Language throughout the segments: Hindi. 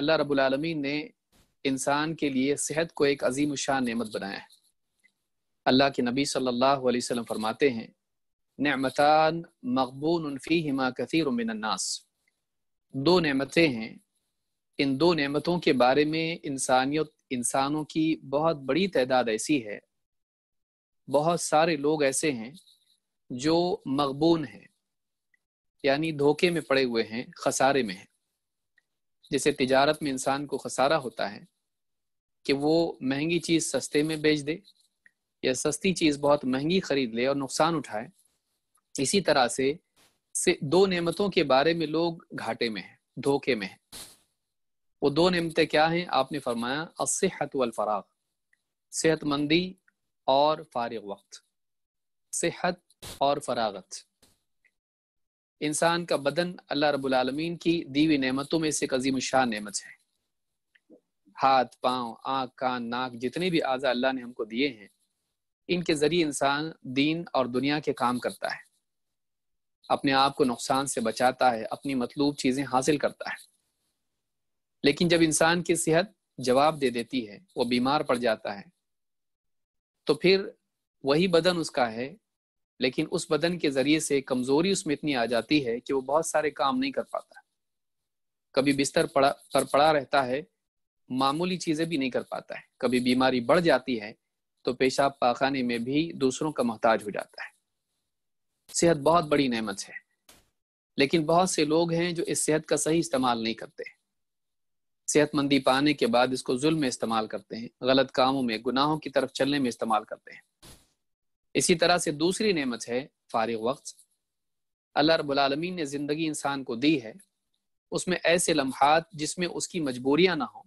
अल्लाह रबालमीन ने इंसान के लिए सेहत को एक अजीम शान नमत बनाया है अल्लाह के नबी सल्लल्लाहु अलैहि वसल्लम फरमाते हैं नमतान मकबून उनफ़ी हिमा कथीर मिनन्नास दो नमतें हैं इन दो नमतों के बारे में इंसानियत इंसानों की बहुत बड़ी तादाद ऐसी है बहुत सारे लोग ऐसे हैं जो मकबून हैं यानी धोखे में पड़े हुए हैं खसारे में हैं जैसे तिजारत में इंसान को खसारा होता है कि वो महंगी चीज़ सस्ते में बेच दे या सस्ती चीज़ बहुत महंगी खरीद ले और नुकसान उठाए इसी तरह से से दो नेमतों के बारे में लोग घाटे में हैं धोखे में हैं वो दो नेमतें क्या हैं आपने फरमाया असहत वलफराग सेहतमंदी और फारग वक्त सेहत और फरागत इंसान का बदन अल्लाह रबालमीन की दीवी नेमतों में से कजीम शाह नेमत है हाथ पाँव आँख कान नाक जितने भी आज़ा अल्लाह ने हमको दिए हैं इनके ज़रिए इंसान दीन और दुनिया के काम करता है अपने आप को नुकसान से बचाता है अपनी मतलूब चीज़ें हासिल करता है लेकिन जब इंसान की सेहत जवाब दे देती है वो बीमार पड़ जाता है तो फिर वही बदन उसका है लेकिन उस बदन के जरिए से कमजोरी उसमें इतनी आ जाती है कि वो बहुत सारे काम नहीं कर पाता कभी बिस्तर पड़ा पर पड़ा रहता है मामूली चीजें भी नहीं कर पाता है कभी बीमारी बढ़ जाती है तो पेशाब पाखाने में भी दूसरों का मोहताज हो जाता है सेहत बहुत बड़ी नेमत है लेकिन बहुत से लोग हैं जो इस सेहत का सही इस्तेमाल नहीं करते सेहतमंदी पाने के बाद इसको जुल्म में इस्तेमाल करते हैं गलत कामों में गुनाहों की तरफ चलने में इस्तेमाल करते हैं इसी तरह से दूसरी नेमत है फारिग वक्त अल्लाह रबालमीन ने ज़िंदगी इंसान को दी है उसमें ऐसे लम्हात जिसमें उसकी मजबूरियाँ ना हों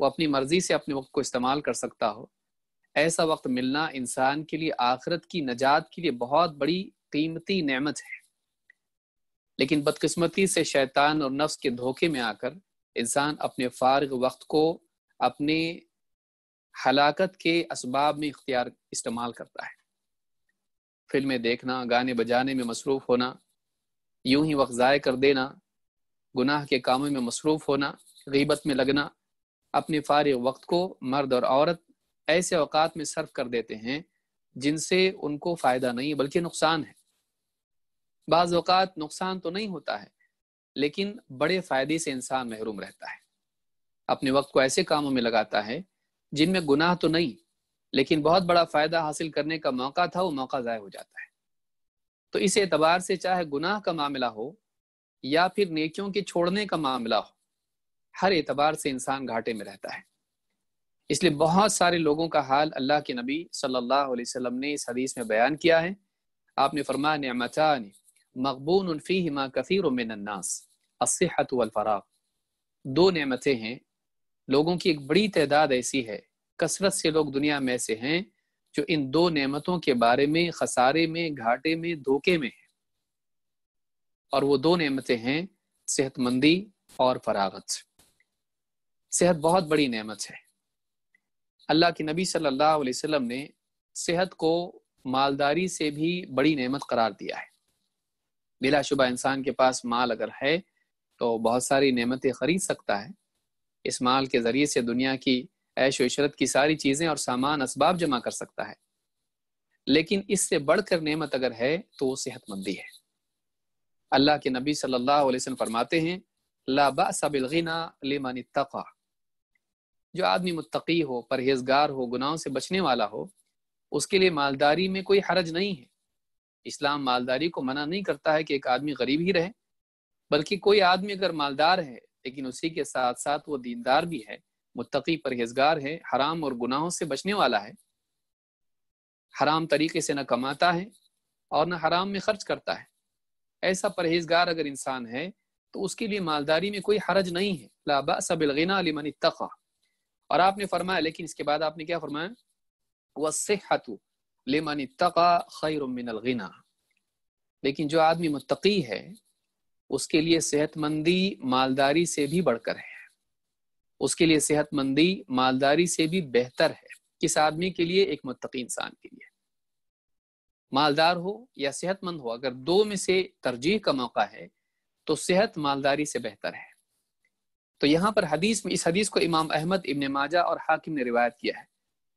वो अपनी मर्ज़ी से अपने वक्त को इस्तेमाल कर सकता हो ऐसा वक्त मिलना इंसान के लिए आखरत की नजात के लिए बहुत बड़ी कीमती नेमत है लेकिन बदकिस्मती से शैतान और नफ्स के धोखे में आकर इंसान अपने फारग वक्त को अपने हलाकत के इसबाब में इख्तियार इस्तेमाल करता है फिल्में देखना गाने बजाने में मसरूफ़ होना यूं ही वक्त ज़ाय कर देना गुनाह के कामों में मसरूफ़ होना गीबत में लगना अपने फारग वक्त को मर्द और औरत ऐसे अवकात में सर्व कर देते हैं जिनसे उनको फ़ायदा नहीं बल्कि नुकसान है बाज़ नुकसान तो नहीं होता है लेकिन बड़े फ़ायदे से इंसान महरूम रहता है अपने वक्त को ऐसे कामों में लगाता है जिनमें गुनाह तो नहीं लेकिन बहुत बड़ा फ़ायदा हासिल करने का मौका था वो मौका ज़ाय हो जाता है तो इस एतबार से चाहे गुनाह का मामला हो या फिर नेकियों के छोड़ने का मामला हो हर एतबार से इंसान घाटे में रहता है इसलिए बहुत सारे लोगों का हाल अल्लाह के नबी सल्लल्लाहु अलैहि वसल्लम ने इस हदीस में बयान किया है आपने फरमाया मकबून मकबून फ़ीमा कफ़ीर मिनन्नास असहत वलफराग दो नेमतें हैं लोगों की एक बड़ी तादाद ऐसी है कसरत से लोग दुनिया में से हैं जो इन दो नेमतों के बारे में खसारे में घाटे में धोखे में है और वो दो नेमतें हैं सेहतमंदी और फरागत सेहत बहुत बड़ी नेमत है अल्लाह के नबी सल्लल्लाहु अलैहि वसल्लम ने सेहत को मालदारी से भी बड़ी नेमत करार दिया है बिलाशुबा इंसान के पास माल अगर है तो बहुत सारी नेमतें खरीद सकता है इस माल के ज़रिए से दुनिया की ऐश वशरत की सारी चीज़ें और सामान इसबाब जमा कर सकता है लेकिन इससे बढ़कर नेमत अगर है तो वो सेहतमंदी है अल्लाह के नबी सल्लल्लाहु अलैहि वसल्लम फरमाते हैं लाबा सा जो आदमी मुत्तकी हो परहेजगार हो गुनाहों से बचने वाला हो उसके लिए मालदारी में कोई हरज नहीं है इस्लाम मालदारी को मना नहीं करता है कि एक आदमी गरीब ही रहे बल्कि कोई आदमी अगर मालदार है लेकिन उसी के साथ साथ वो दीनदार भी है मुतकी परहेजगार है हराम और गुनाहों से बचने वाला है हराम तरीके से न कमाता है और न हराम में खर्च करता है ऐसा परहेजगार अगर इंसान है तो उसके लिए मालदारी में कोई हरज नहीं है लाबा सबिलगिना मनी तक़ा और आपने फरमाया लेकिन इसके बाद आपने क्या फरमाया वसहतु तक़ा लेकिन जो आदमी मुतकी है उसके लिए सेहतमंदी मालदारी से भी बढ़कर है उसके लिए सेहतमंदी मालदारी से भी बेहतर है किस आदमी के लिए एक मुतकी इंसान के लिए मालदार हो या सेहतमंद हो अगर दो में से तरजीह का मौका है तो सेहत मालदारी से बेहतर है तो यहाँ पर हदीस में इस हदीस को इमाम अहमद इबन माजा और हाकिम ने रिवायत किया है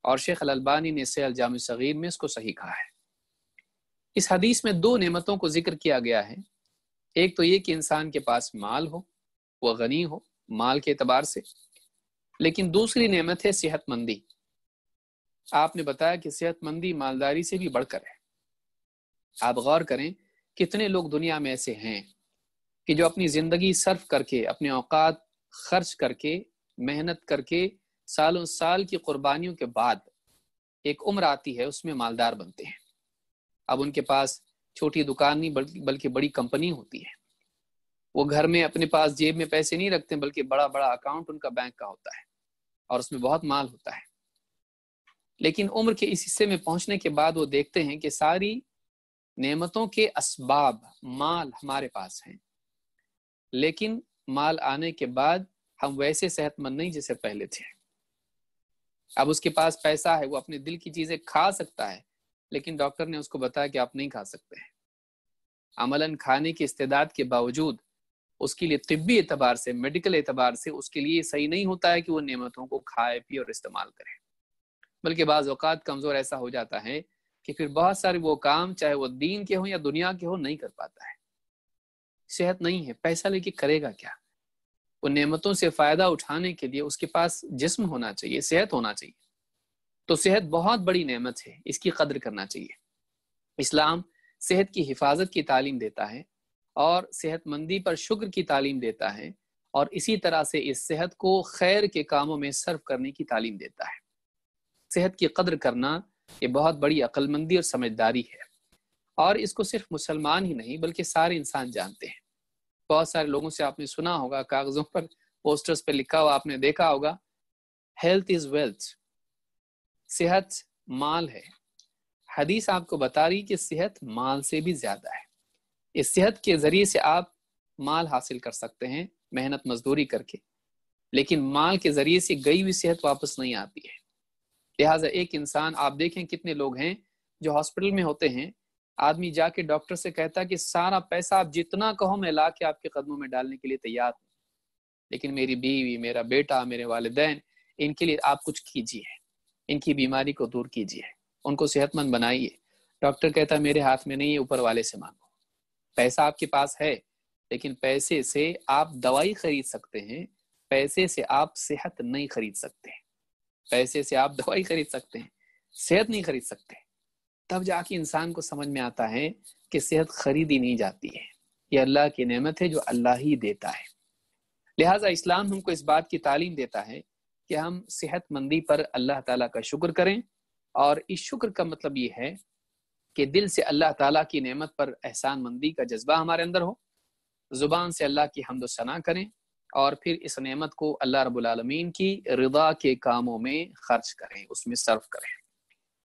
और शेख अलबानी ने सैल जाम सगीर में इसको सही कहा है इस हदीस में दो नेमतों को जिक्र किया गया है एक तो ये कि इंसान के पास माल हो वह गनी हो माल के अतबार से लेकिन दूसरी नेमत है सेहतमंदी आपने बताया कि सेहतमंदी मालदारी से भी बढ़कर है आप गौर करें कितने लोग दुनिया में ऐसे हैं कि जो अपनी जिंदगी सर्फ करके अपने औकात खर्च करके मेहनत करके सालों साल की कुर्बानियों के बाद एक उम्र आती है उसमें मालदार बनते हैं अब उनके पास छोटी दुकान नहीं बल्कि बड़ी कंपनी होती है वो घर में अपने पास जेब में पैसे नहीं रखते बल्कि बड़ा बड़ा अकाउंट उनका बैंक का होता है और उसमें बहुत माल होता है लेकिन उम्र के इस हिस्से में पहुंचने के बाद वो देखते हैं कि सारी नेमतों के असबाब माल हमारे पास हैं लेकिन माल आने के बाद हम वैसे सेहतमंद नहीं जैसे पहले थे अब उसके पास पैसा है वो अपने दिल की चीजें खा सकता है लेकिन डॉक्टर ने उसको बताया कि आप नहीं खा सकते हैं अमलन खाने की इस्तेदाद के बावजूद उसके लिए तिब्बी एतबार से मेडिकल एतबार से उसके लिए सही नहीं होता है कि वो नियमतों को खाए पिए और इस्तेमाल करें बल्कि बाज़ अवत कमज़ोर ऐसा हो जाता है कि फिर बहुत सारे वो काम चाहे वो दीन के हों या दुनिया के हों नहीं कर पाता है सेहत नहीं है पैसा लेके करेगा क्या वो नियमतों से फ़ायदा उठाने के लिए उसके पास जिस्म होना चाहिए सेहत होना चाहिए तो सेहत बहुत बड़ी नियमत है इसकी कदर करना चाहिए इस्लाम सेहत की हिफाजत की तालीम देता है और सेहतमंदी पर शुक्र की तालीम देता है और इसी तरह से इस सेहत को खैर के कामों में सर्व करने की तालीम देता है सेहत की कदर करना ये बहुत बड़ी अक्लमंदी और समझदारी है और इसको सिर्फ मुसलमान ही नहीं बल्कि सारे इंसान जानते हैं बहुत सारे लोगों से आपने सुना होगा कागजों पर पोस्टर्स पर लिखा हुआ आपने देखा होगा हेल्थ इज वेल्थ सेहत माल है हदीस आपको बता रही कि सेहत माल से भी ज्यादा है इस सेहत के जरिए से आप माल हासिल कर सकते हैं मेहनत मजदूरी करके लेकिन माल के जरिए से गई हुई सेहत वापस नहीं आती है लिहाजा एक इंसान आप देखें कितने लोग हैं जो हॉस्पिटल में होते हैं आदमी जाके डॉक्टर से कहता है कि सारा पैसा आप जितना कहो मैं ला के आपके कदमों में डालने के लिए तैयार हूँ लेकिन मेरी बीवी मेरा बेटा मेरे वालदेन इनके लिए आप कुछ कीजिए इनकी बीमारी को दूर कीजिए उनको सेहतमंद बनाइए डॉक्टर कहता है मेरे हाथ में नहीं है ऊपर वाले से मांगो पैसा आपके पास है लेकिन पैसे से आप दवाई खरीद सकते हैं पैसे से आप सेहत नहीं खरीद सकते पैसे से आप दवाई खरीद सकते हैं सेहत नहीं खरीद सकते तब जाके इंसान को समझ में आता है कि सेहत खरीदी नहीं जाती है ये अल्लाह की नेमत है जो अल्लाह ही देता है लिहाजा इस्लाम हमको इस बात की तालीम देता है कि हम सेहतमंदी पर अल्लाह ताला का शुक्र करें और इस शुक्र का मतलब ये है कि दिल से अल्लाह ताला की नेमत पर एहसान मंदी का जज्बा हमारे अंदर हो ज़ुबान से अल्लाह की हमदोसना करें और फिर इस नेमत को अल्लाह रबालमीन की रिदा के कामों में खर्च करें उसमें सर्व करें